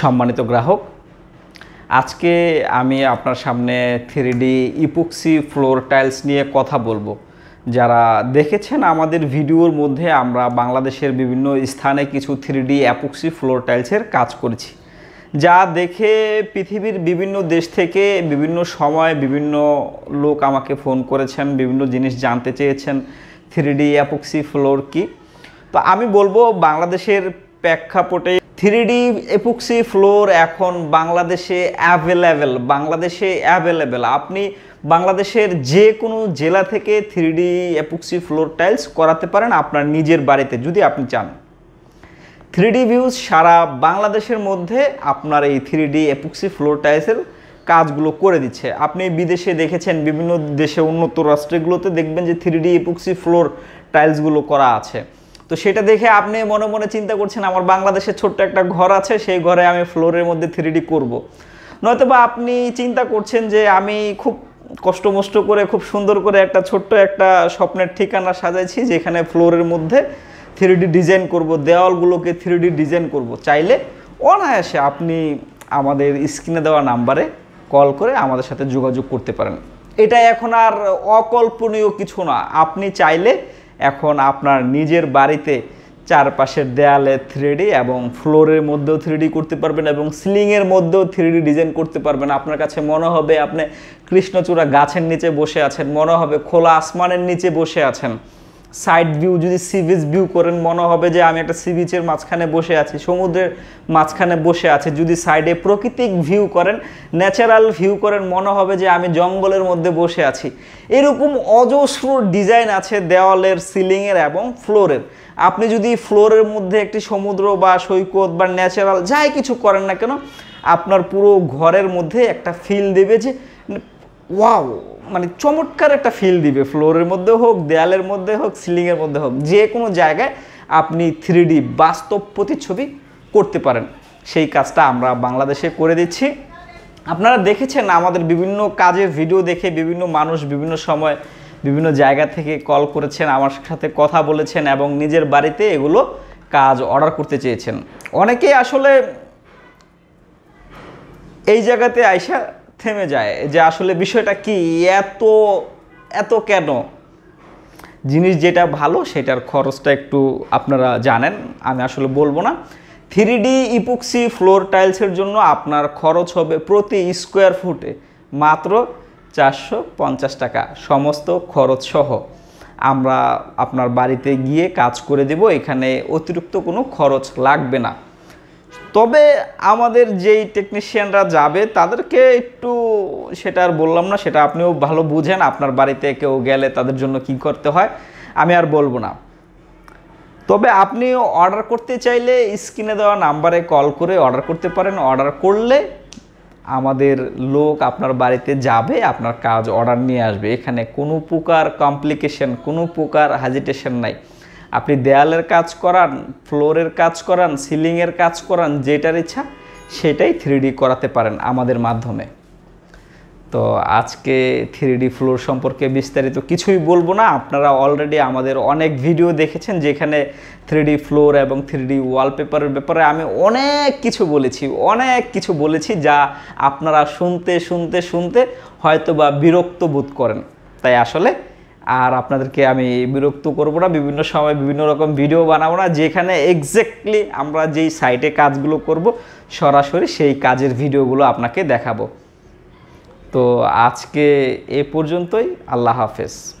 সম্মানিত গ্রাহক আজকে আমি আপনার সামনে three D epoxy floor tiles নিয়ে কথা বলবো যারা দেখেছেন আমাদের ভিডিওর মধ্যে আমরা বাংলাদেশের বিভিন্ন স্থানে কিছু থ্রি ডি অ্যাপুক্সি ফ্লোর টাইলসের কাজ করেছি যা দেখে পৃথিবীর বিভিন্ন দেশ থেকে বিভিন্ন সময় বিভিন্ন লোক আমাকে ফোন করেছেন বিভিন্ন জিনিস জানতে চেয়েছেন থ্রি ডি অ্যাপুক্সি ফ্লোর কি তো আমি বলবো বাংলাদেশের প্রেক্ষাপটে থ্রিডি এপুক্সি ফ্লোর এখন বাংলাদেশে অ্যাভেলেবেল বাংলাদেশে অ্যাভেলেবেল আপনি বাংলাদেশের যে কোনো জেলা থেকে থ্রিডি এপুক্সি ফ্লোর টাইলস করাতে পারেন আপনার নিজের বাড়িতে যদি আপনি চান থ্রিডি ভিউজ সারা বাংলাদেশের মধ্যে আপনার এই থ্রিডি এপুক্সি ফ্লোর টাইলসের কাজগুলো করে দিচ্ছে আপনি বিদেশে দেখেছেন বিভিন্ন দেশে উন্নত রাষ্ট্রগুলোতে দেখবেন যে থ্রিডি এপুক্সি ফ্লোর টাইলসগুলো করা আছে তো সেটা দেখে আপনি মনে মনে চিন্তা করছেন আমার বাংলাদেশে ছোট্ট একটা ঘর আছে সেই ঘরে আমি ফ্লোরের মধ্যে থ্রি করব। নয়তোবা আপনি চিন্তা করছেন যে আমি খুব কষ্টমষ্ট করে খুব সুন্দর করে একটা ছোট্ট একটা স্বপ্নের ঠিকানা সাজাইছি যেখানে ফ্লোরের মধ্যে থ্রি ডিজাইন করব দেওয়ালগুলোকে থ্রি ডিজাইন করব চাইলে অনায়াসে আপনি আমাদের স্ক্রিনে দেওয়া নাম্বারে কল করে আমাদের সাথে যোগাযোগ করতে পারেন এটা এখন আর অকল্পনীয় কিছু না আপনি চাইলে এখন আপনার নিজের বাড়িতে চারপাশের দেয়ালে থ্রিডি এবং ফ্লোরের মধ্যেও থ্রিডি করতে পারবেন এবং সিলিংয়ের মধ্যেও থ্রিডি ডিজাইন করতে পারবেন আপনার কাছে মনে হবে আপনি কৃষ্ণচূড়া গাছের নিচে বসে আছেন মনে হবে খোলা আসমানের নিচে বসে আছেন সাইড ভিউ যদি সি বিচ ভিউ করেন মনে হবে যে আমি একটা সি বিচের মাঝখানে বসে আছি সমুদ্রের মাঝখানে বসে আছি যদি সাইডে প্রকৃতিক ভিউ করেন ন্যাচারাল ভিউ করেন মনে হবে যে আমি জঙ্গলের মধ্যে বসে আছি এরকম অজস্র ডিজাইন আছে দেওয়ালের সিলিংয়ের এবং ফ্লোরের আপনি যদি ফ্লোরের মধ্যে একটি সমুদ্র বা সৈকত বা ন্যাচারাল যাই কিছু করেন না কেন আপনার পুরো ঘরের মধ্যে একটা ফিল দেবে যে ওয়াও মানে চমৎকার একটা ফিল দিবে ফ্লোরের মধ্যে হোক দেয়ালের মধ্যে হোক সিলিংয়ের মধ্যে হোক যে কোনো জায়গায় আপনি থ্রি বাস্তব প্রতিচ্ছবি করতে পারেন সেই কাজটা আমরা বাংলাদেশে করে দিচ্ছি আপনারা দেখেছেন আমাদের বিভিন্ন কাজে ভিডিও দেখে বিভিন্ন মানুষ বিভিন্ন সময় বিভিন্ন জায়গা থেকে কল করেছেন আমার সাথে কথা বলেছেন এবং নিজের বাড়িতে এগুলো কাজ অর্ডার করতে চেয়েছেন অনেকেই আসলে এই জায়গাতে আইসা থেমে যায় যে আসলে বিষয়টা কি এত এত কেন জিনিস যেটা ভালো সেটার খরচটা একটু আপনারা জানেন আমি আসলে বলবো না থ্রি ডি ইপুক্সি ফ্লোর টাইলসের জন্য আপনার খরচ হবে প্রতি স্কোয়ার ফুটে মাত্র চারশো টাকা সমস্ত খরচ সহ আমরা আপনার বাড়িতে গিয়ে কাজ করে দেব এখানে অতিরিক্ত কোনো খরচ লাগবে না তবে আমাদের যেই টেকনিশিয়ানরা যাবে তাদেরকে একটু সেটা আর বললাম না সেটা আপনিও ভালো বুঝেন আপনার বাড়িতে কেউ গেলে তাদের জন্য কি করতে হয় আমি আর বলবো না তবে আপনি অর্ডার করতে চাইলে স্ক্রিনে দেওয়া নাম্বারে কল করে অর্ডার করতে পারেন অর্ডার করলে আমাদের লোক আপনার বাড়িতে যাবে আপনার কাজ অর্ডার নিয়ে আসবে এখানে কোনো প্রকার কমপ্লিকেশন কোনো প্রকার হাজিটেশন নাই আপনি দেয়ালের কাজ করান ফ্লোরের কাজ করান সিলিংয়ের কাজ করান যেটার ইচ্ছা সেটাই থ্রি করাতে পারেন আমাদের মাধ্যমে তো আজকে থ্রি ফ্লোর সম্পর্কে বিস্তারিত কিছুই বলবো না আপনারা অলরেডি আমাদের অনেক ভিডিও দেখেছেন যেখানে থ্রি ফ্লোর এবং থ্রি ওয়ালপেপারের ব্যাপারে আমি অনেক কিছু বলেছি অনেক কিছু বলেছি যা আপনারা শুনতে শুনতে শুনতে হয়তো বা বিরক্ত বোধ করেন তাই আসলে আর আপনাদেরকে আমি বিরক্ত করব না বিভিন্ন সময় বিভিন্ন রকম ভিডিও বানাবো না যেখানে এক্স্যাক্টলি আমরা যেই সাইটে কাজগুলো করব সরাসরি সেই কাজের ভিডিওগুলো আপনাকে দেখাবো তো আজকে এ পর্যন্তই আল্লাহ হাফেজ